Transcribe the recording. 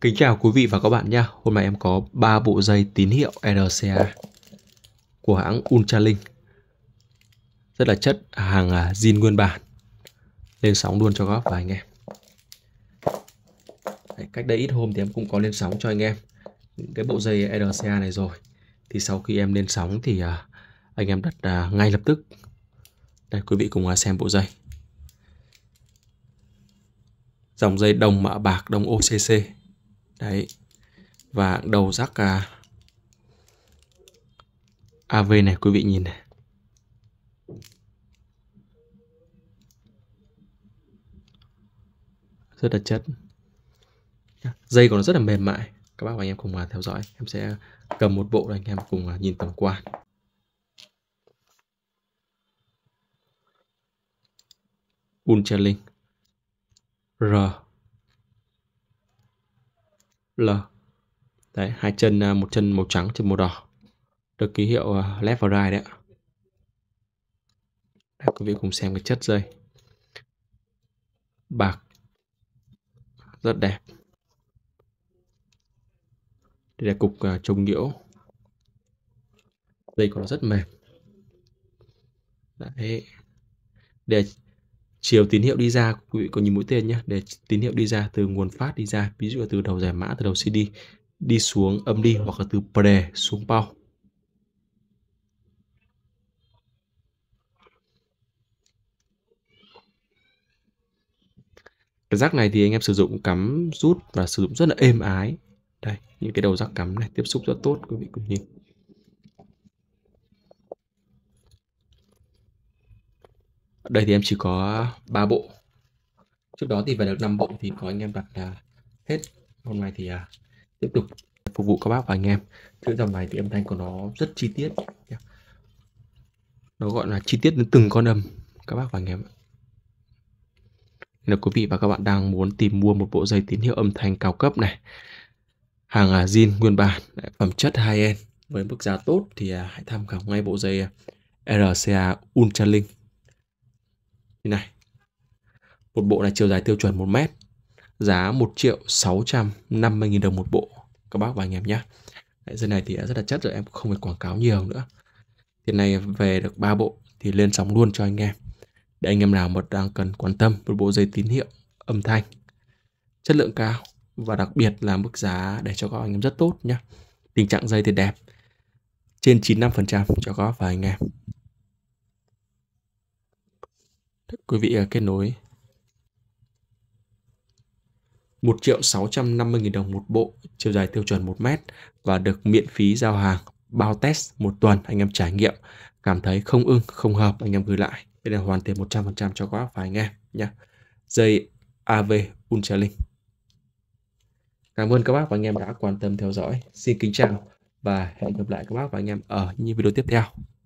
Kính chào quý vị và các bạn nha. Hôm nay em có 3 bộ dây tín hiệu RCA của hãng Ultralink. Rất là chất hàng à, zin nguyên bản. Lên sóng luôn cho các và anh em. Đấy, cách đây ít hôm thì em cũng có lên sóng cho anh em những cái bộ dây RCA này rồi. Thì sau khi em lên sóng thì à, anh em đặt à, ngay lập tức. Đây quý vị cùng xem bộ dây dòng dây đồng mạ bạc đồng OCC đấy và đầu rắc à, AV này quý vị nhìn này rất là chất dây còn rất là mềm mại các bác và anh em cùng à, theo dõi em sẽ cầm một bộ để anh em cùng à, nhìn tổng quan ultra link R L đấy hai chân à, một chân màu trắng chân màu đỏ được ký hiệu à, left và right đấy ạ Để quý vị cùng xem cái chất dây bạc rất đẹp đây là cục trồng à, nhiễu dây của nó rất mềm đấy đây là chiều tín hiệu đi ra quý vị có nhìn mũi tên nhé để tín hiệu đi ra từ nguồn phát đi ra ví dụ là từ đầu giải mã từ đầu CD đi xuống âm đi hoặc là từ pre xuống bao cái rác này thì anh em sử dụng cắm rút và sử dụng rất là êm ái đây những cái đầu rác cắm này tiếp xúc rất tốt quý vị cùng nhìn đây thì em chỉ có 3 bộ trước đó thì về được 5 bộ thì có anh em đặt là hết hôm nay thì à, tiếp tục phục vụ các bác và anh em chữ dòng này thì âm thanh của nó rất chi tiết nó gọi là chi tiết đến từng con âm các bác và anh em nếu quý vị và các bạn đang muốn tìm mua một bộ dây tín hiệu âm thanh cao cấp này hàng à, zin nguyên bản phẩm chất high end với mức giá tốt thì à, hãy tham khảo ngay bộ dây à, RCA Ultralink như này một bộ là chiều dài tiêu chuẩn 1 mét giá 1 triệu 650 nghìn đồng một bộ các bác và anh em nhé dây này thì đã rất là chất rồi em không phải quảng cáo nhiều nữa tiền này về được 3 bộ thì lên sóng luôn cho anh em để anh em nào mà đang cần quan tâm một bộ dây tín hiệu âm thanh chất lượng cao và đặc biệt là mức giá để cho các anh em rất tốt nhé tình trạng dây thì đẹp trên 95% cho các và anh em quý vị à, kết nối 1 triệu 650 nghìn đồng một bộ, chiều dài tiêu chuẩn 1 mét và được miễn phí giao hàng, bao test một tuần anh em trải nghiệm, cảm thấy không ưng, không hợp anh em gửi lại. Đây là hoàn tiền 100% cho các và anh em nhé. Dây AV Ultra Link. Cảm ơn các bác và anh em đã quan tâm theo dõi. Xin kính chào và hẹn gặp lại các bác và anh em ở những video tiếp theo.